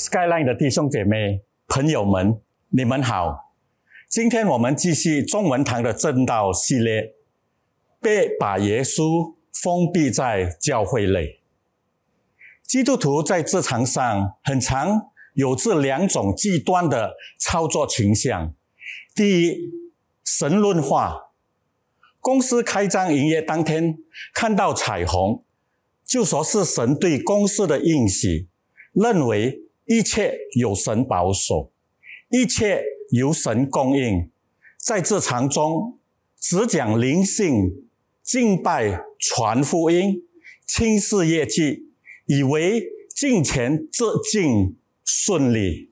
Skyline 的弟兄姐妹、朋友们，你们好！今天我们继续中文堂的正道系列。别把耶稣封闭在教会内。基督徒在职场上，很常有这两种极端的操作倾向。第一，神论化。公司开张营业当天，看到彩虹，就说是神对公司的应许，认为。一切有神保守，一切由神供应。在这场中，只讲灵性、敬拜、传福音、轻视业绩，以为进前这进顺利。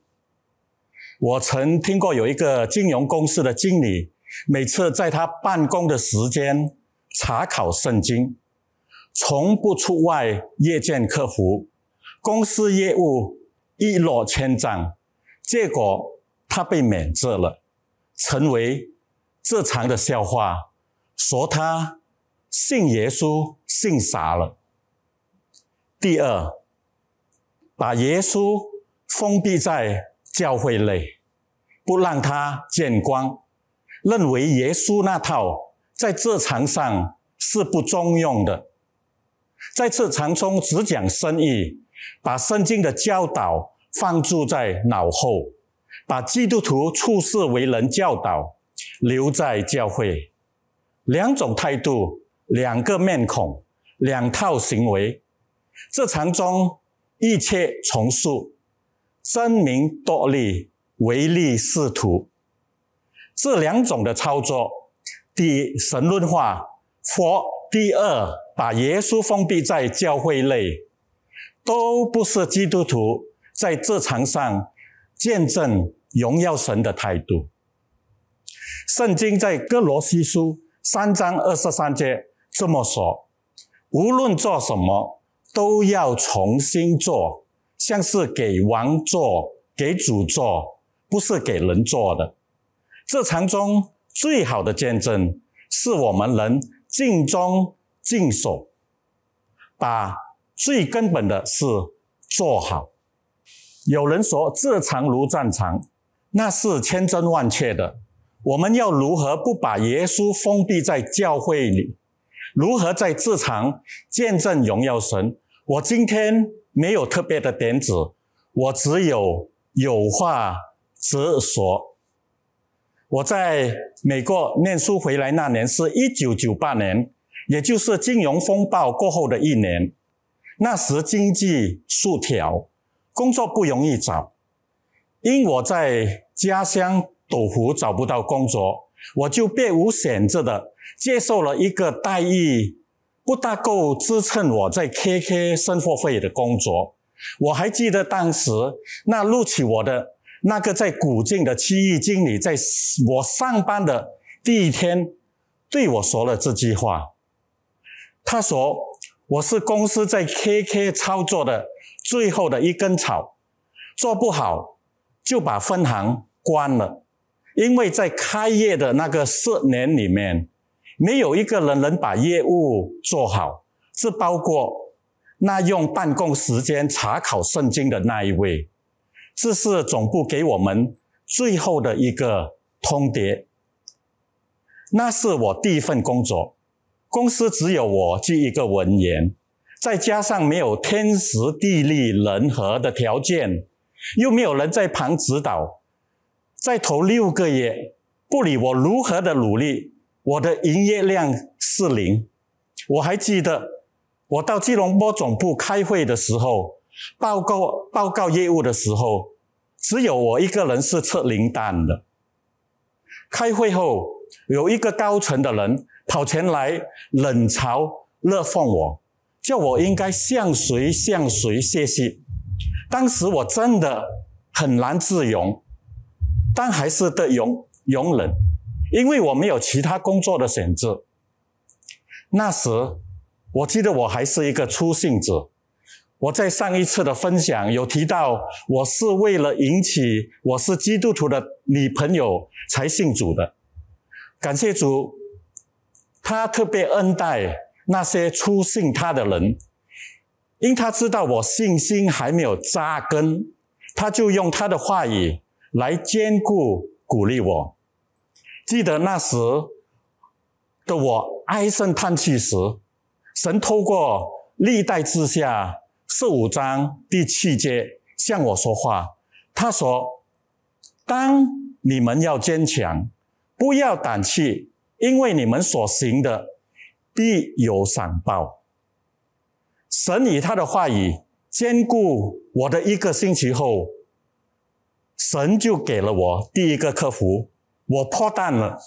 我曾听过有一个金融公司的经理，每次在他办公的时间查考圣经，从不出外夜见客服，公司业务。一落千丈，结果他被免职了，成为这场的笑话。说他信耶稣信傻了。第二，把耶稣封闭在教会内，不让他见光，认为耶稣那套在这场上是不中用的，在这场中只讲生意。把圣经的教导放住在脑后，把基督徒处世为人教导留在教会，两种态度，两个面孔，两套行为。这场中一切从速，争名夺利，唯利是图，这两种的操作：第一神论化佛，第二把耶稣封闭在教会内。都不是基督徒在这场上见证荣耀神的态度。圣经在哥罗西书三章二十三节这么说：，无论做什么，都要重新做，像是给王做、给主做，不是给人做的。这场中最好的见证，是我们能尽忠尽守，把。最根本的是做好。有人说“这场如战场”，那是千真万确的。我们要如何不把耶稣封闭在教会里？如何在这场见证荣耀神？我今天没有特别的点子，我只有有话直说。我在美国念书回来那年是1998年，也就是金融风暴过后的一年。那时经济数条，工作不容易找。因我在家乡斗湖找不到工作，我就别无选择的接受了一个待遇不大够支撑我在 K K 生活费的工作。我还记得当时那录取我的那个在古晋的区域经理，在我上班的第一天对我说了这句话，他说。我是公司在 K K 操作的最后的一根草，做不好就把分行关了，因为在开业的那个四年里面，没有一个人能把业务做好，是包括那用办公时间查考圣经的那一位，这是总部给我们最后的一个通牒。那是我第一份工作。公司只有我这一个文员，再加上没有天时地利人和的条件，又没有人在旁指导，在头六个月，不理我如何的努力，我的营业量是零。我还记得，我到吉隆坡总部开会的时候，报告报告业务的时候，只有我一个人是测零单的。开会后，有一个高层的人。跑前来冷嘲热讽我，叫我应该向谁向谁谢谢。当时我真的很难自容，但还是得容容忍，因为我没有其他工作的选择。那时我记得我还是一个粗性子。我在上一次的分享有提到，我是为了引起我是基督徒的女朋友才信主的，感谢主。他特别恩待那些出信他的人，因他知道我信心还没有扎根，他就用他的话语来兼固、鼓励我。记得那时的我唉声叹气时，神透过历代志下十五章第七节向我说话，他说：“当你们要坚强，不要胆怯。”因为你们所行的，必有善报。神以他的话语兼顾我的一个星期后，神就给了我第一个客服，我破蛋了。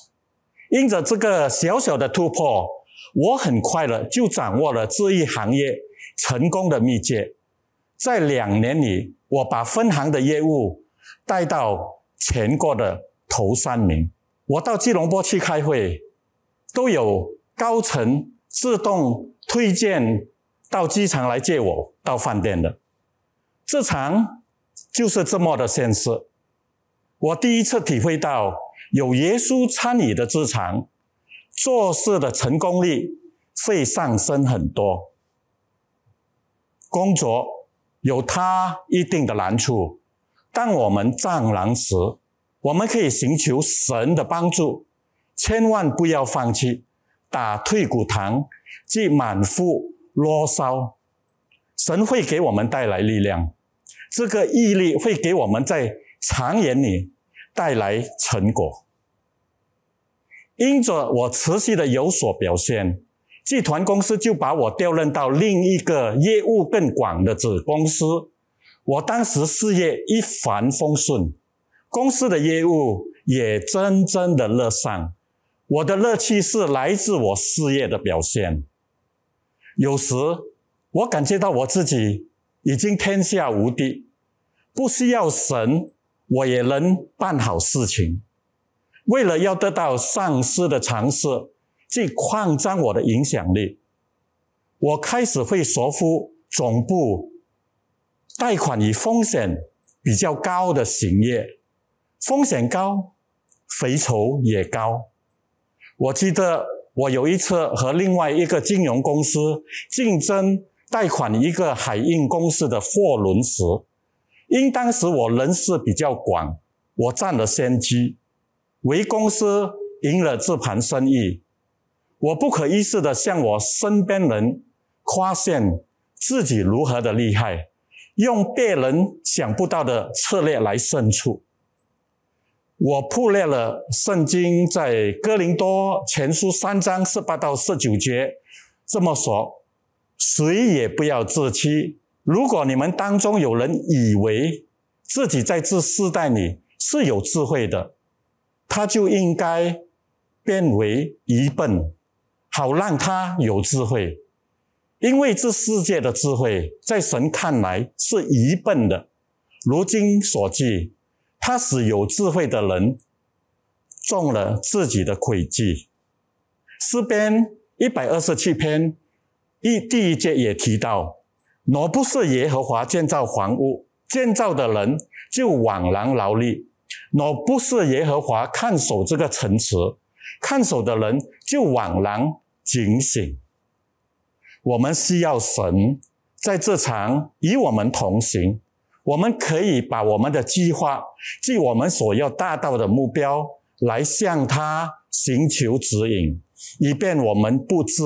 因着这个小小的突破，我很快的就掌握了这一行业成功的秘诀。在两年里，我把分行的业务带到全国的头三名。我到吉隆坡去开会，都有高层自动推荐到机场来接我到饭店的。职场就是这么的现实。我第一次体会到有耶稣参与的职场，做事的成功率会上升很多。工作有它一定的难处，当我们丈量时。我们可以寻求神的帮助，千万不要放弃，打退骨堂，即满腹罗骚。神会给我们带来力量，这个毅力会给我们在长远里带来成果。因着我持续的有所表现，集团公司就把我调任到另一个业务更广的子公司。我当时事业一帆风顺。公司的业务也真正的乐善，我的乐趣是来自我事业的表现。有时我感觉到我自己已经天下无敌，不需要神，我也能办好事情。为了要得到上司的尝试，去扩张我的影响力，我开始会说服总部，贷款与风险比较高的行业。风险高，回酬也高。我记得我有一次和另外一个金融公司竞争贷款一个海运公司的货轮时，因当时我人事比较广，我占了先机，为公司赢了这盘生意。我不可一世的向我身边人夸现自己如何的厉害，用别人想不到的策略来胜出。我破列了圣经在哥林多前书三章十八到十九节这么说：谁也不要自欺。如果你们当中有人以为自己在这世代里是有智慧的，他就应该变为愚笨，好让他有智慧。因为这世界的智慧，在神看来是愚笨的。如今所记。他使有智慧的人中了自己的诡计。诗篇一百二十七篇一第一节也提到：若不是耶和华建造房屋，建造的人就枉然劳力；若不是耶和华看守这个城池，看守的人就枉然警醒。我们需要神在这场与我们同行。我们可以把我们的计划，即我们所要达到的目标，来向他寻求指引，以便我们不致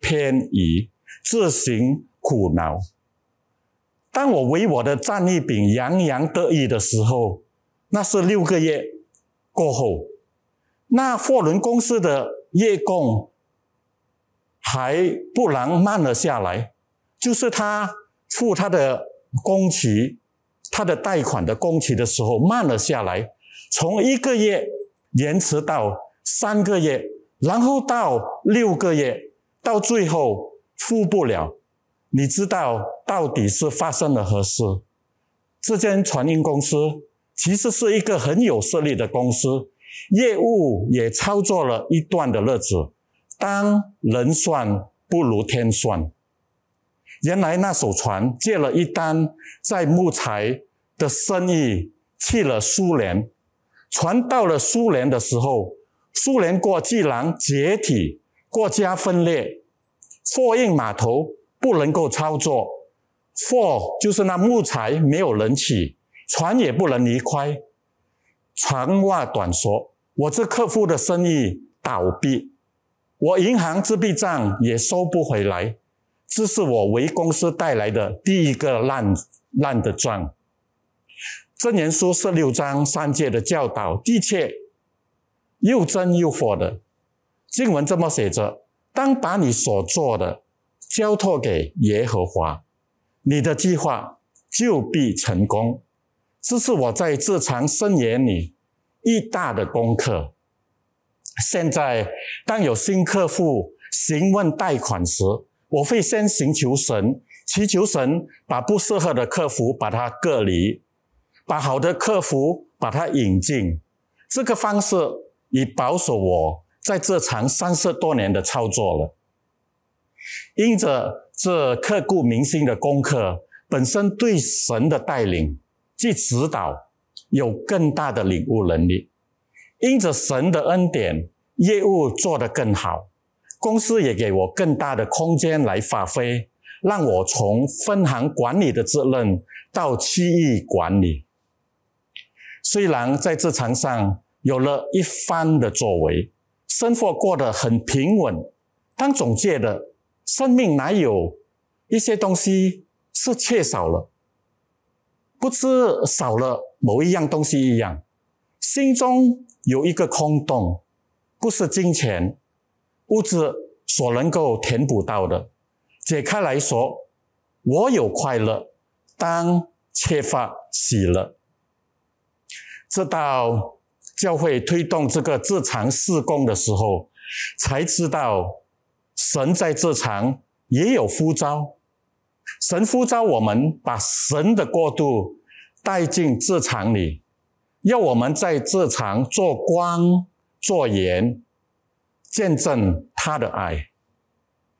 偏移，自行苦恼。当我为我的战利品洋洋得意的时候，那是六个月过后，那货轮公司的月供还不能慢了下来，就是他付他的工钱。他的贷款的工期的时候慢了下来，从一个月延迟到三个月，然后到六个月，到最后付不了。你知道到底是发生了何事？这间传音公司其实是一个很有实力的公司，业务也操作了一段的日子。当人算不如天算。原来那艘船借了一单在木材的生意去了苏联，船到了苏联的时候，苏联国既然解体，国家分裂，货运码头不能够操作，货就是那木材没有人取，船也不能离开。长话短说，我这客户的生意倒闭，我银行自闭账也收不回来。这是我为公司带来的第一个烂烂的状。真言书是六章三界的教导，的确又真又火的。经文这么写着：“当把你所做的交托给耶和华，你的计划就必成功。”这是我在这场圣言里一大的功课。现在，当有新客户询问贷款时，我会先寻求神，祈求神把不适合的客服把它隔离，把好的客服把它引进。这个方式已保守我在这场三十多年的操作了。因着这刻骨铭心的功课本身对神的带领及指导有更大的领悟能力，因着神的恩典，业务做得更好。公司也给我更大的空间来发挥，让我从分行管理的责任到区域管理。虽然在职场上有了一番的作为，生活过得很平稳。但总觉得生命哪有一些东西是缺少了？不知少了某一样东西一样，心中有一个空洞，不是金钱。物质所能够填补到的，解开来说，我有快乐，当缺乏喜乐，直到教会推动这个日常事工的时候，才知道神在日常也有呼召，神呼召我们把神的国度带进日常里，要我们在日常做光做盐。见证他的爱，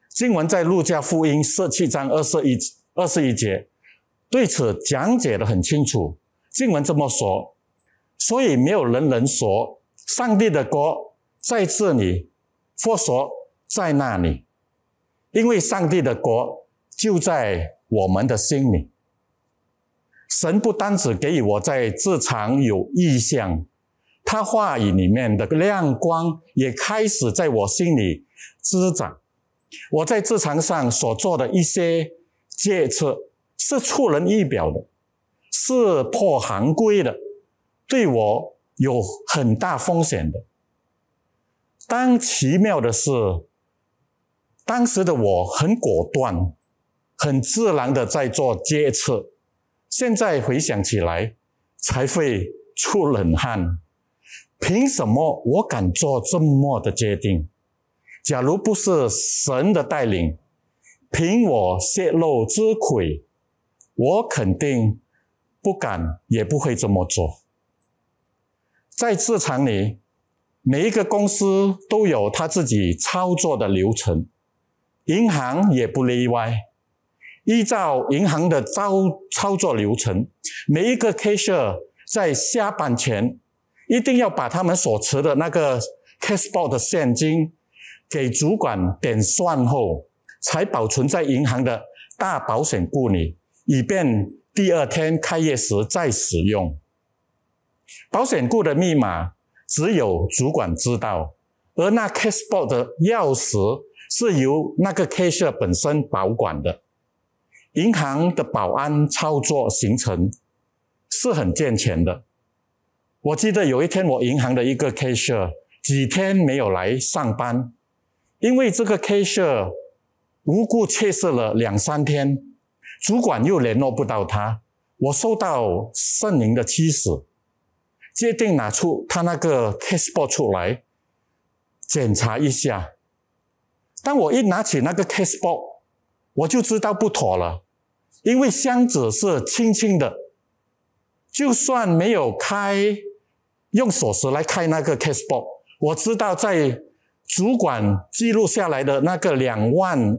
经文在路加福音十七章二十一二十一节，对此讲解得很清楚。经文这么说，所以没有人能说上帝的国在这里，或说在那里，因为上帝的国就在我们的心里。神不单只给予我在日常有意向。他话语里面的亮光也开始在我心里滋长。我在职场上所做的一些决策是出人意表的，是破行规的，对我有很大风险的。但奇妙的是，当时的我很果断，很自然的在做决策。现在回想起来，才会出冷汗。凭什么我敢做这么的决定？假如不是神的带领，凭我泄露之悔，我肯定不敢也不会这么做。在市场里，每一个公司都有他自己操作的流程，银行也不例外。依照银行的操操作流程，每一个 cashier 在下班前。一定要把他们所持的那个 cash b o d 的现金，给主管点算后，才保存在银行的大保险库里，以便第二天开业时再使用。保险库的密码只有主管知道，而那 cash b o d 的钥匙是由那个 cashier 本身保管的。银行的保安操作形程是很健全的。我记得有一天，我银行的一个 cashier 几天没有来上班，因为这个 cashier 无故缺席了两三天，主管又联络不到他，我受到圣灵的驱使，决定拿出他那个 cashbox 出来检查一下。当我一拿起那个 cashbox，我就知道不妥了，因为箱子是轻轻的，就算没有开。用锁匙来开那个 cash box，我知道在主管记录下来的那个两万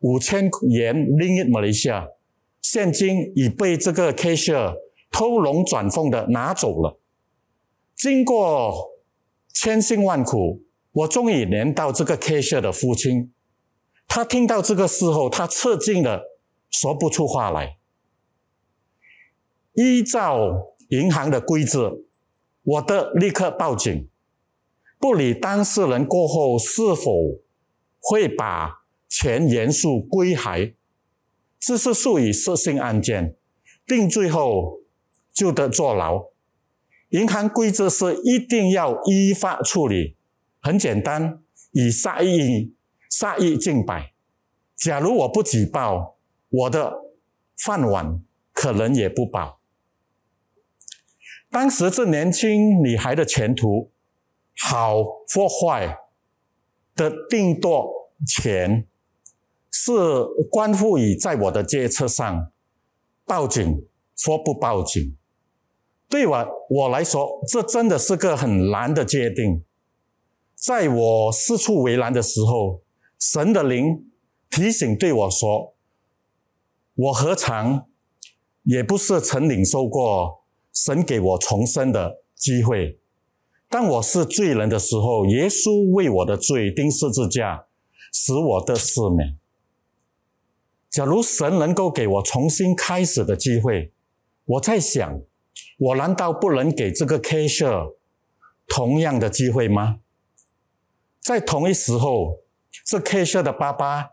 五千元 i n 林吉马来西亚现金已被这个 cashier 偷龙转凤的拿走了。经过千辛万苦，我终于连到这个 cashier 的父亲。他听到这个事后，他吃惊的说不出话来。依照银行的规则。我的立刻报警，不理当事人过后是否会把钱严肃归还，这是属于失信案件，定罪后就得坐牢。银行规则是一定要依法处理，很简单，以杀一杀一儆百。假如我不举报，我的饭碗可能也不保。当时这年轻女孩的前途好或坏的定夺权，是关乎于在我的决策上报警或不报警。对我我来说，这真的是个很难的决定。在我四处为难的时候，神的灵提醒对我说：“我何尝也不是曾领受过？”神给我重生的机会，当我是罪人的时候，耶稣为我的罪钉十字架，使我的赦免。假如神能够给我重新开始的机会，我在想，我难道不能给这个 K 社同样的机会吗？在同一时候，这 K 社的爸爸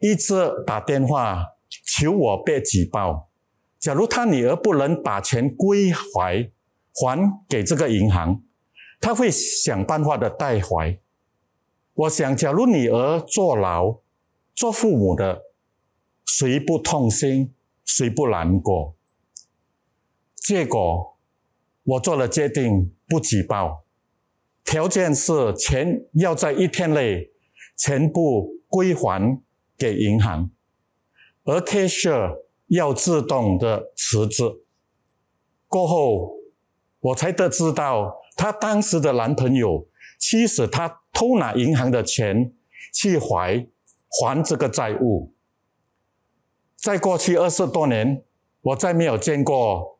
一直打电话求我别举报。假如他女儿不能把钱归还还给这个银行，他会想办法的代还。我想，假如女儿坐牢，做父母的谁不痛心，谁不难过？结果我做了决定，不举报，条件是钱要在一天内全部归还给银行，而开设。要自动的辞职。过后，我才得知到她当时的男朋友，其实他偷拿银行的钱去还还这个债务。在过去二十多年，我再没有见过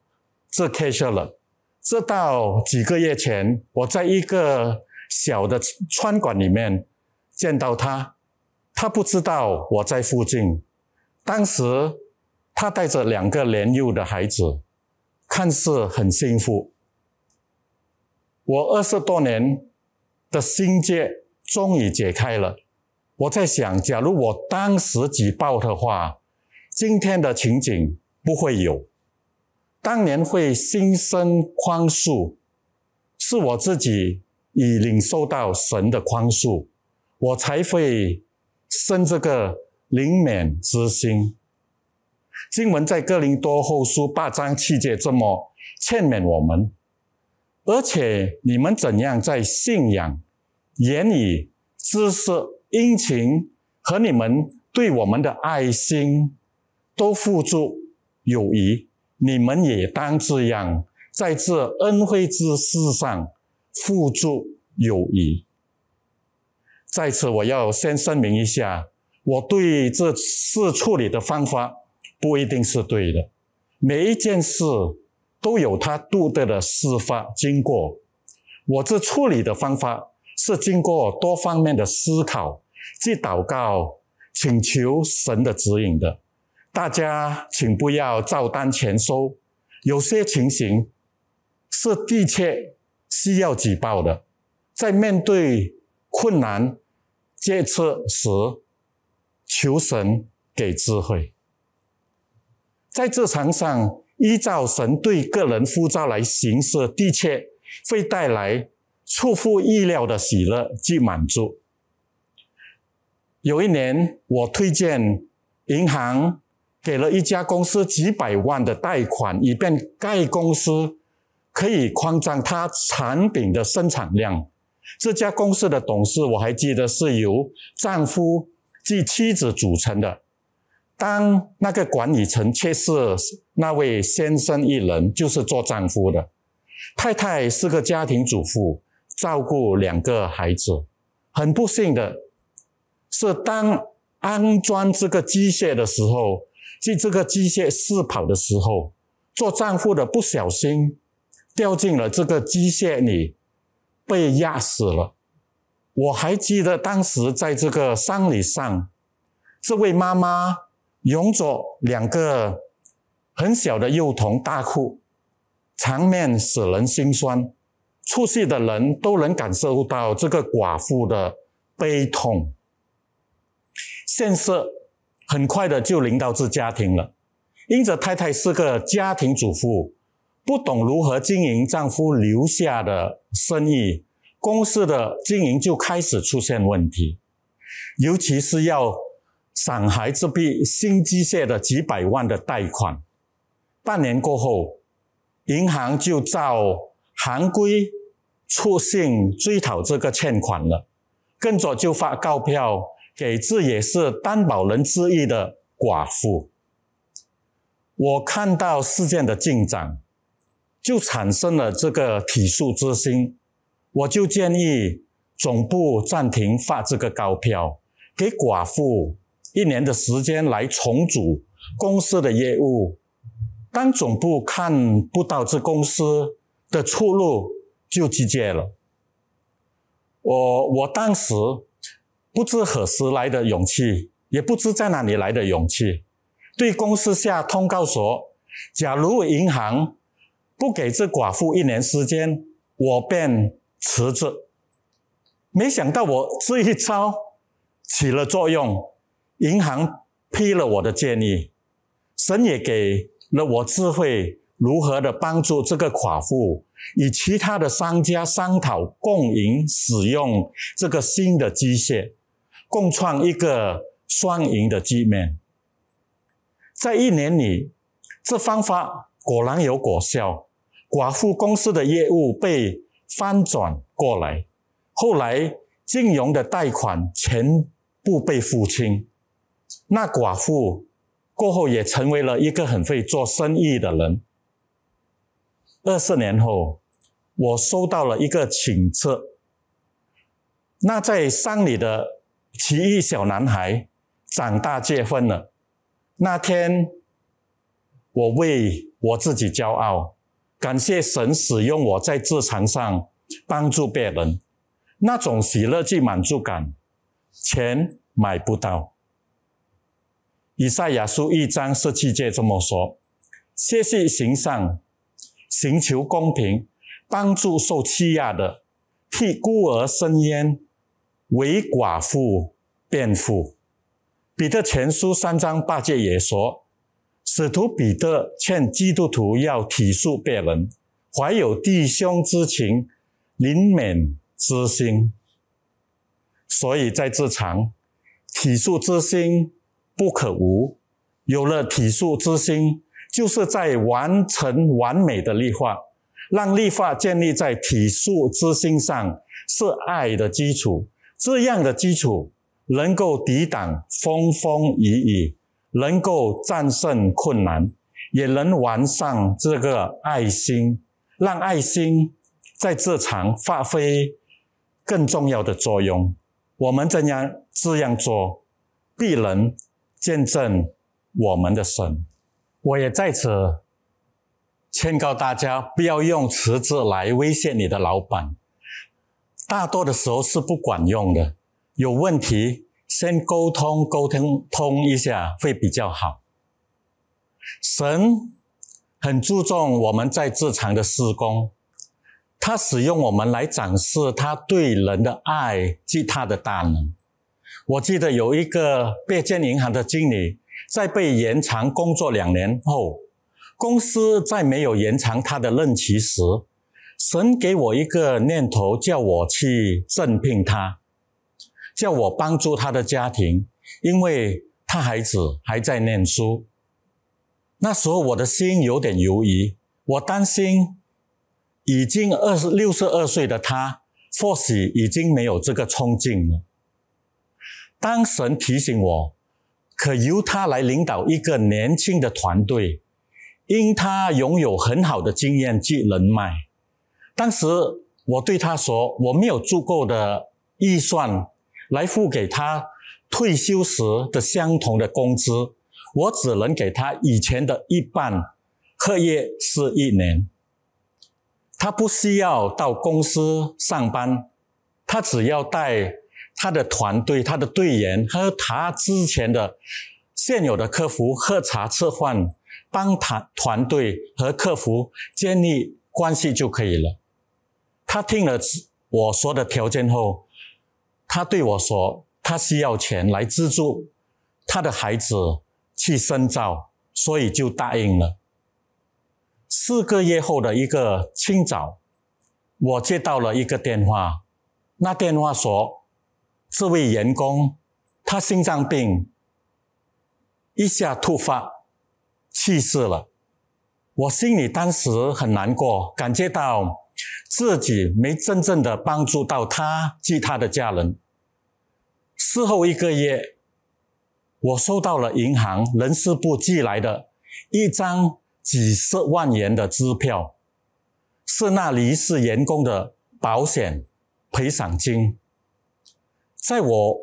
这 case 了。直到几个月前，我在一个小的餐馆里面见到他，他不知道我在附近，当时。他带着两个年幼的孩子，看似很幸福。我二十多年的心结终于解开了。我在想，假如我当时举报的话，今天的情景不会有。当年会心生宽恕，是我自己已领受到神的宽恕，我才会生这个怜悯之心。经文在哥林多后书八章七节这么劝勉我们，而且你们怎样在信仰、言语、知识、殷勤和你们对我们的爱心，都付诸友谊，你们也当这样在这恩惠之事上付诸友谊。在此，我要先声明一下，我对这次处理的方法。不一定是对的，每一件事都有它独特的事发经过。我这处理的方法是经过多方面的思考，去祷告，请求神的指引的。大家请不要照单全收，有些情形是的确需要举报的。在面对困难决策时，求神给智慧。在职场上，依照神对个人呼召来行事，的确会带来出乎意料的喜乐及满足。有一年，我推荐银行给了一家公司几百万的贷款，以便该公司可以扩张它产品的生产量。这家公司的董事我还记得是由丈夫及妻子组成的。当那个管理层却是那位先生一人，就是做丈夫的，太太是个家庭主妇，照顾两个孩子。很不幸的是，当安装这个机械的时候，及这个机械试跑的时候，做丈夫的不小心掉进了这个机械里，被压死了。我还记得当时在这个丧礼上，这位妈妈。拥着两个很小的幼童大哭，场面使人心酸，出戏的人都能感受到这个寡妇的悲痛。现实很快的就临到这家庭了，英泽太太是个家庭主妇，不懂如何经营丈夫留下的生意，公司的经营就开始出现问题，尤其是要。上海这笔新机械的几百万的贷款，半年过后，银行就照行规出信追讨这个欠款了，跟着就发高票给这也是担保人之一的寡妇。我看到事件的进展，就产生了这个体恤之心，我就建议总部暂停发这个高票给寡妇。一年的时间来重组公司的业务，当总部看不到这公司的出路，就拒绝了。我我当时不知何时来的勇气，也不知在哪里来的勇气，对公司下通告说：，假如银行不给这寡妇一年时间，我便辞职。没想到我这一招起了作用。银行批了我的建议，神也给了我智慧，如何的帮助这个寡妇，与其他的商家商讨共赢，使用这个新的机械，共创一个双赢的局面。在一年里，这方法果然有果效，寡妇公司的业务被翻转过来，后来金融的贷款全部被付清。那寡妇过后也成为了一个很会做生意的人。二十年后，我收到了一个请辞。那在山里的奇异小男孩长大结婚了。那天，我为我自己骄傲，感谢神使用我在职场上帮助别人，那种喜乐及满足感，钱买不到。以赛亚书一章十七节这么说：“歇息行善，寻求公平，帮助受欺压的，替孤儿伸冤，为寡妇辩护。”彼得前书三章八节也说：“使徒彼得劝基督徒要体恤别人，怀有弟兄之情，怜悯之心。”所以在这场，体恤之心。不可无，有了体素之心，就是在完成完美的立法，让立法建立在体素之心上，是爱的基础。这样的基础能够抵挡风风雨雨，能够战胜困难，也能完善这个爱心，让爱心在这场发挥更重要的作用。我们怎样这样做，必能。见证我们的神，我也在此劝告大家，不要用辞职来威胁你的老板，大多的时候是不管用的。有问题，先沟通，沟通通一下会比较好。神很注重我们在职场的施工，他使用我们来展示他对人的爱及他的大能。我记得有一个贝建银行的经理，在被延长工作两年后，公司在没有延长他的任期时，神给我一个念头，叫我去任聘他，叫我帮助他的家庭，因为他孩子还在念书。那时候我的心有点犹疑，我担心已经二十六十二岁的他，或许已经没有这个冲劲了。当神提醒我，可由他来领导一个年轻的团队，因他拥有很好的经验及人脉。当时我对他说：“我没有足够的预算来付给他退休时的相同的工资，我只能给他以前的一半，合约是一年。他不需要到公司上班，他只要带。”他的团队、他的队员和他之前的现有的客服喝茶吃饭，帮他团队和客服建立关系就可以了。他听了我说的条件后，他对我说他需要钱来资助他的孩子去深造，所以就答应了。四个月后的一个清早，我接到了一个电话，那电话说。这位员工，他心脏病一下突发去世了，我心里当时很难过，感觉到自己没真正的帮助到他及他的家人。事后一个月，我收到了银行人事部寄来的一张几十万元的支票，是那离世员工的保险赔偿金。在我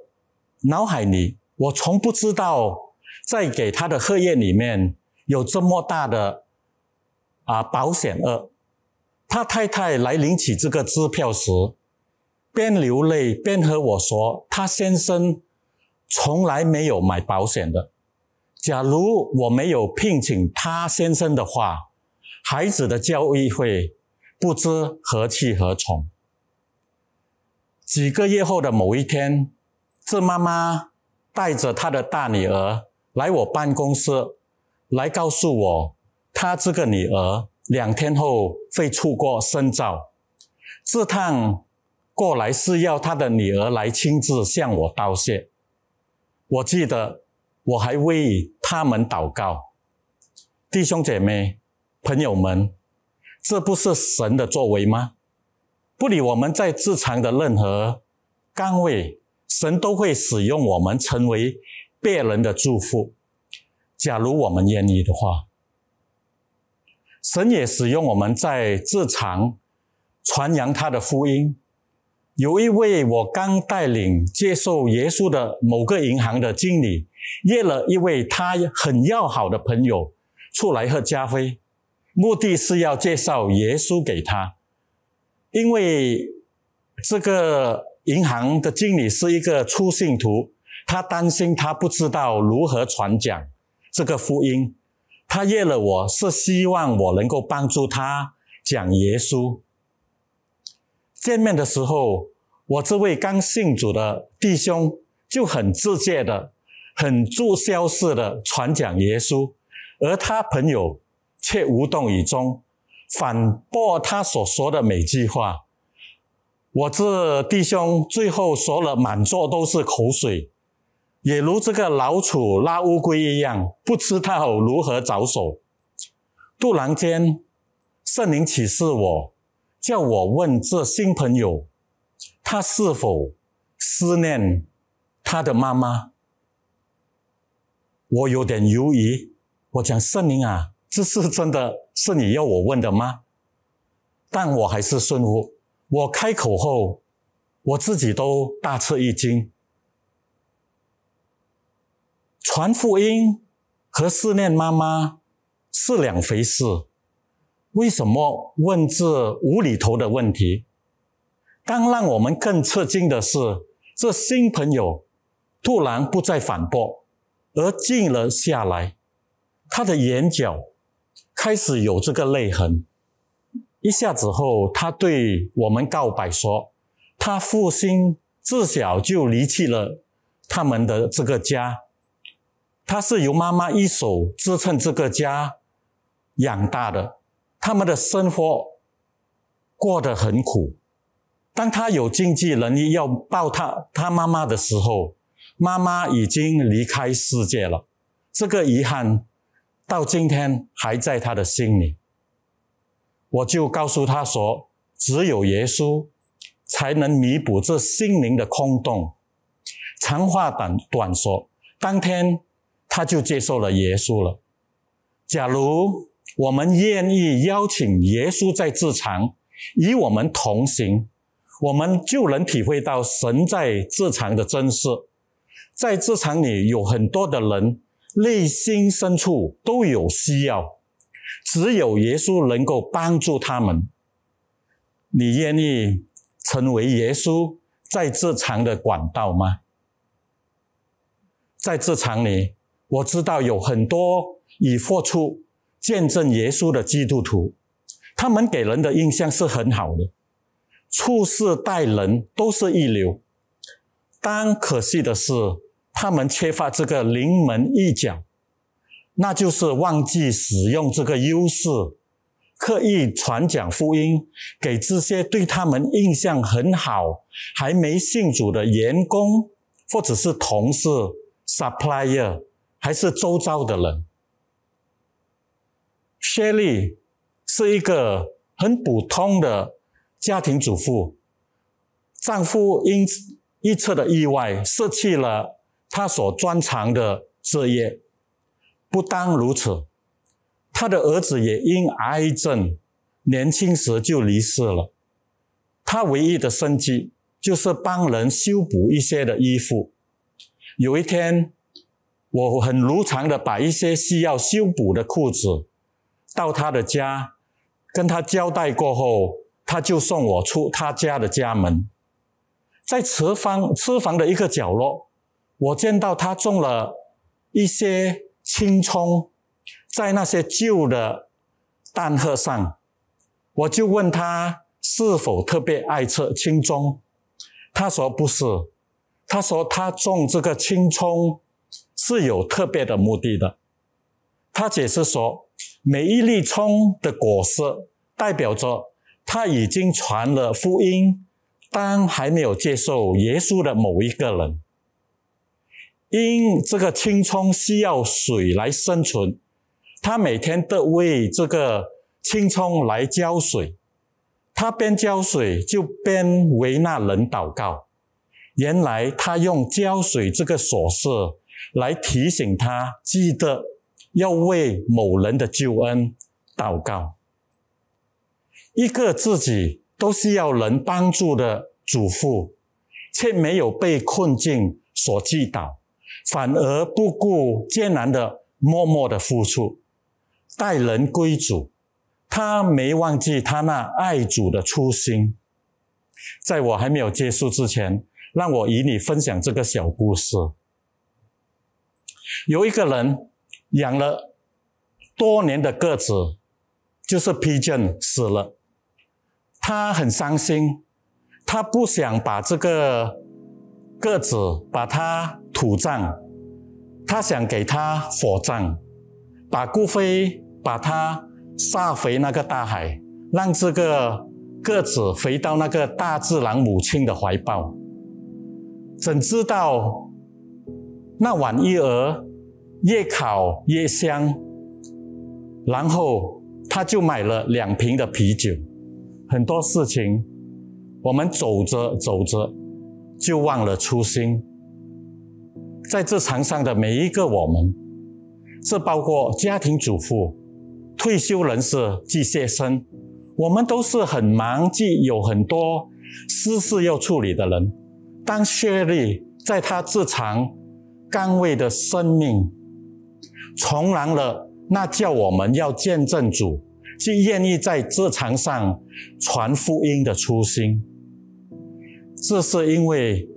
脑海里，我从不知道在给他的贺宴里面有这么大的啊保险额。他太太来领取这个支票时，边流泪边和我说：“他先生从来没有买保险的。假如我没有聘请他先生的话，孩子的教育会不知何去何从。”几个月后的某一天，这妈妈带着她的大女儿来我办公室，来告诉我，她这个女儿两天后会出国深造，这趟过来是要她的女儿来亲自向我道谢。我记得我还为他们祷告，弟兄姐妹、朋友们，这不是神的作为吗？不理我们在职场的任何岗位，神都会使用我们成为别人的祝福。假如我们愿意的话，神也使用我们在职场传扬他的福音。有一位我刚带领接受耶稣的某个银行的经理，约了一位他很要好的朋友出来喝咖啡，目的是要介绍耶稣给他。因为这个银行的经理是一个初信徒，他担心他不知道如何传讲这个福音，他约了我是希望我能够帮助他讲耶稣。见面的时候，我这位刚信主的弟兄就很自介的、很注销式的传讲耶稣，而他朋友却无动于衷。反驳他所说的每句话，我这弟兄最后说了，满座都是口水，也如这个老鼠拉乌龟一样，不知道如何着手。突然间，圣灵启示我，叫我问这新朋友，他是否思念他的妈妈。我有点犹疑，我讲圣灵啊，这是真的。是你要我问的吗？但我还是顺乎我开口后，我自己都大吃一惊。传福音和思念妈妈是两回事，为什么问这无厘头的问题？但让我们更吃惊的是，这新朋友突然不再反驳，而静了下来，他的眼角。开始有这个泪痕，一下子后，他对我们告白说：“他父亲自小就离弃了他们的这个家，他是由妈妈一手支撑这个家养大的，他们的生活过得很苦。当他有经济能力要报他他妈妈的时候，妈妈已经离开世界了，这个遗憾。”到今天还在他的心里，我就告诉他说：“只有耶稣才能弥补这心灵的空洞。”长话短短说，当天他就接受了耶稣了。假如我们愿意邀请耶稣在自场与我们同行，我们就能体会到神在自场的真实。在自场里有很多的人。内心深处都有需要，只有耶稣能够帮助他们。你愿意成为耶稣在这场的管道吗？在这场里，我知道有很多已付出见证耶稣的基督徒，他们给人的印象是很好的，处事待人都是一流。但可惜的是。他们缺乏这个临门一脚，那就是忘记使用这个优势，刻意传讲福音，给这些对他们印象很好、还没信主的员工或者是同事、supplier，还是周遭的人。Shelly 是一个很普通的家庭主妇，丈夫因一次的意外失去了。他所专长的事业，不单如此，他的儿子也因癌症，年轻时就离世了。他唯一的生计就是帮人修补一些的衣服。有一天，我很如常的把一些需要修补的裤子到他的家，跟他交代过后，他就送我出他家的家门，在厨房厨房的一个角落。我见到他种了一些青葱，在那些旧的蛋壳上，我就问他是否特别爱吃青葱。他说不是，他说他种这个青葱是有特别的目的的。他解释说，每一粒葱的果实代表着他已经传了福音，但还没有接受耶稣的某一个人。因这个青葱需要水来生存，他每天都为这个青葱来浇水。他边浇水就边为那人祷告。原来他用浇水这个琐事来提醒他，记得要为某人的救恩祷告。一个自己都需要人帮助的主妇，却没有被困境所击倒。反而不顾艰难的，默默的付出，待人归主，他没忘记他那爱主的初心。在我还没有结束之前，让我与你分享这个小故事。有一个人养了多年的鸽子，就是 Pigeon 死了，他很伤心，他不想把这个。个子把他土葬，他想给他火葬，把孤飞把他撒回那个大海，让这个个子回到那个大自然母亲的怀抱。怎知道那碗鱼儿越烤越香，然后他就买了两瓶的啤酒。很多事情，我们走着走着。就忘了初心，在职场上的每一个我们，这包括家庭主妇、退休人士、机械生，我们都是很忙，即有很多私事要处理的人。当薛丽在她职场岗位的生命重燃了，那叫我们要见证主，即愿意在职场上传福音的初心。这是因为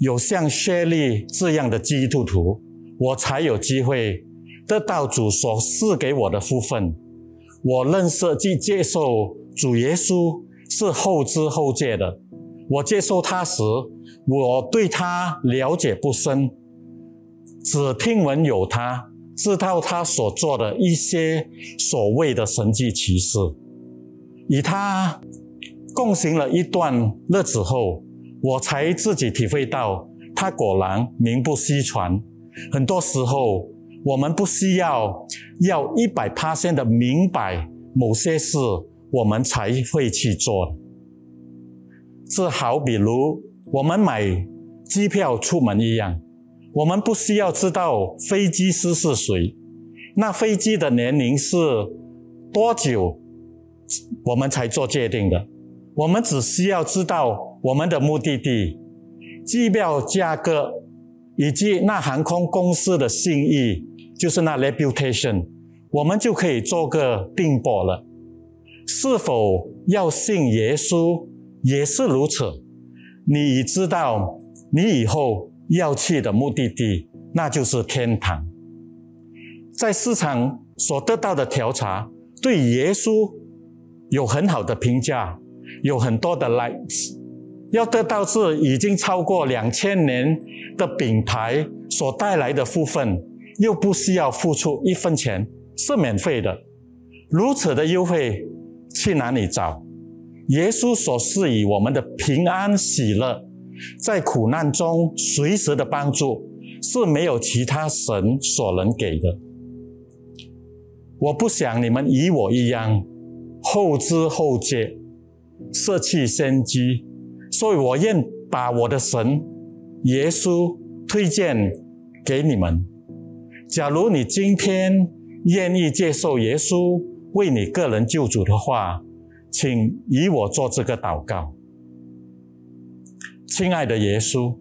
有像薛利这样的基督徒，我才有机会得到主所赐给我的福分。我认识及接受主耶稣是后知后觉的。我接受他时，我对他了解不深，只听闻有他，知道他所做的一些所谓的神迹奇事。与他共行了一段日子后。我才自己体会到，他果然名不虚传。很多时候，我们不需要要一败趴身的明白某些事，我们才会去做。这好比如我们买机票出门一样，我们不需要知道飞机师是谁，那飞机的年龄是多久，我们才做界定的。我们只需要知道。我们的目的地、机票价格以及那航空公司的信誉，就是那 reputation，我们就可以做个定夺了。是否要信耶稣也是如此？你知道，你以后要去的目的地那就是天堂。在市场所得到的调查对耶稣有很好的评价，有很多的 likes。要得到是已经超过两千年的品牌所带来的福分，又不需要付出一分钱，是免费的。如此的优惠去哪里找？耶稣所赐予我们的平安、喜乐，在苦难中随时的帮助，是没有其他神所能给的。我不想你们与我一样后知后觉，舍弃先机。所以我愿把我的神，耶稣推荐给你们。假如你今天愿意接受耶稣为你个人救主的话，请以我做这个祷告。亲爱的耶稣，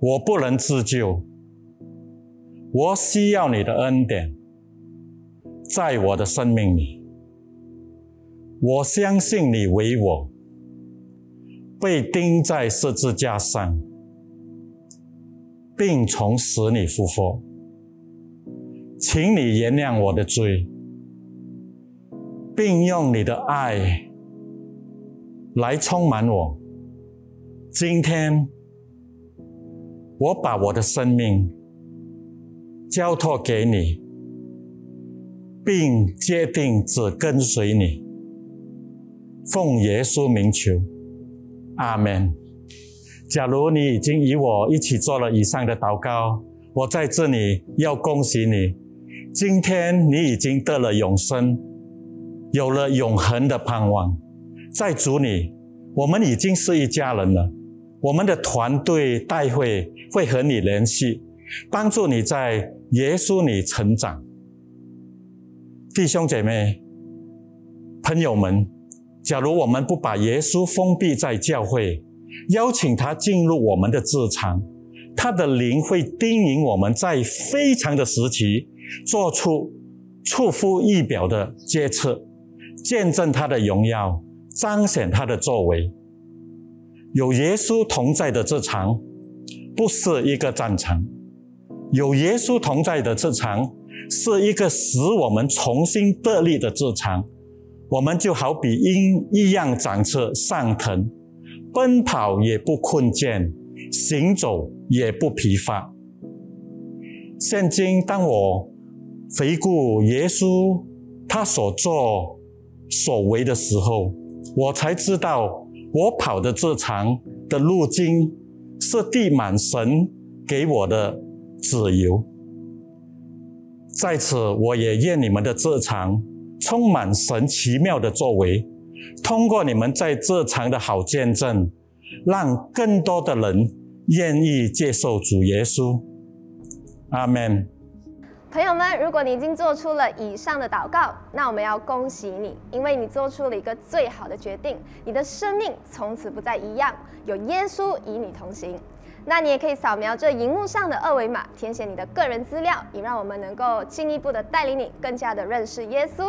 我不能自救，我需要你的恩典，在我的生命里，我相信你为我。被钉在十字架上，并从死里复活，请你原谅我的罪，并用你的爱来充满我。今天，我把我的生命交托给你，并决定只跟随你，奉耶稣名求。阿门。假如你已经与我一起做了以上的祷告，我在这里要恭喜你。今天你已经得了永生，有了永恒的盼望。在主里，我们已经是一家人了。我们的团队代会会和你联系，帮助你在耶稣里成长。弟兄姐妹、朋友们。假如我们不把耶稣封闭在教会，邀请他进入我们的日常，他的灵会叮咛我们在非常的时期做出出乎意表的接斥，见证他的荣耀，彰显他的作为。有耶稣同在的日常，不是一个战场；有耶稣同在的日常，是一个使我们重新得力的职场。我们就好比鹰一样展翅上腾，奔跑也不困倦，行走也不疲乏。现今当我回顾耶稣他所做所为的时候，我才知道我跑的这场的路径是地满神给我的自由。在此我也愿你们的这场。充满神奇妙的作为，通过你们在这场的好见证，让更多的人愿意接受主耶稣。阿门。朋友们，如果你已经做出了以上的祷告，那我们要恭喜你，因为你做出了一个最好的决定。你的生命从此不再一样，有耶稣与你同行。那你也可以扫描这荧幕上的二维码，填写你的个人资料，以让我们能够进一步的带领你，更加的认识耶稣。